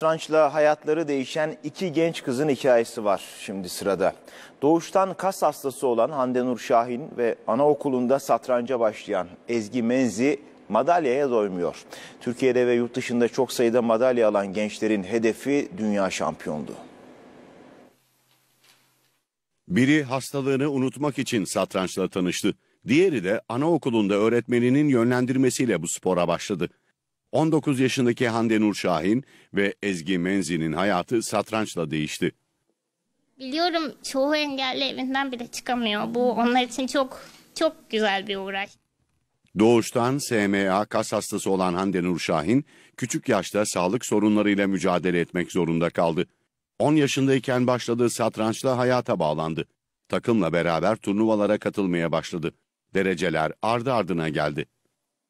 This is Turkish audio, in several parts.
Satrançla hayatları değişen iki genç kızın hikayesi var şimdi sırada. Doğuştan kas hastası olan Hande Nur Şahin ve anaokulunda satranca başlayan Ezgi Menzi madalyaya doymuyor. Türkiye'de ve yurt dışında çok sayıda madalya alan gençlerin hedefi dünya şampiyonluğu. Biri hastalığını unutmak için satrançla tanıştı. Diğeri de anaokulunda öğretmeninin yönlendirmesiyle bu spora başladı. 19 yaşındaki Hande Nur Şahin ve Ezgi Menzi'nin hayatı satrançla değişti. Biliyorum çoğu engelli evinden bile çıkamıyor. Bu onlar için çok çok güzel bir uğraş. Doğuştan SMA kas hastası olan Hande Nur Şahin, küçük yaşta sağlık sorunlarıyla mücadele etmek zorunda kaldı. 10 yaşındayken başladığı satrançla hayata bağlandı. Takımla beraber turnuvalara katılmaya başladı. Dereceler ardı ardına geldi.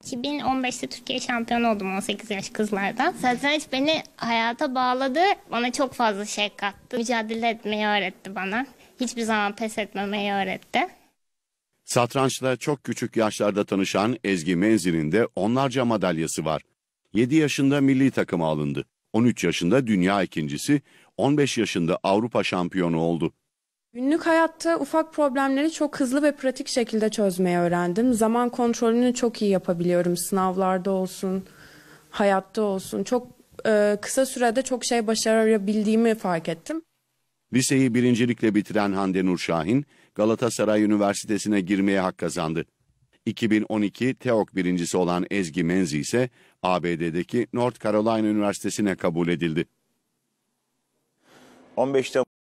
2015'te Türkiye şampiyonu oldum 18 yaş kızlardan. Satranç beni hayata bağladı. Bana çok fazla şey kattı. Mücadele etmeyi öğretti bana. Hiçbir zaman pes etmemeyi öğretti. Satrançla çok küçük yaşlarda tanışan Ezgi Menzil'in de onlarca madalyası var. 7 yaşında milli takıma alındı. 13 yaşında dünya ikincisi, 15 yaşında Avrupa şampiyonu oldu. Günlük hayatta ufak problemleri çok hızlı ve pratik şekilde çözmeyi öğrendim. Zaman kontrolünü çok iyi yapabiliyorum sınavlarda olsun, hayatta olsun. Çok e, kısa sürede çok şey başarabildiğimi fark ettim. Liseyi birincilikle bitiren Hande Nurşahin, Şahin, Galatasaray Üniversitesi'ne girmeye hak kazandı. 2012 TEOK birincisi olan Ezgi Menzi ise ABD'deki North Carolina Üniversitesi'ne kabul edildi. 15 Temmuz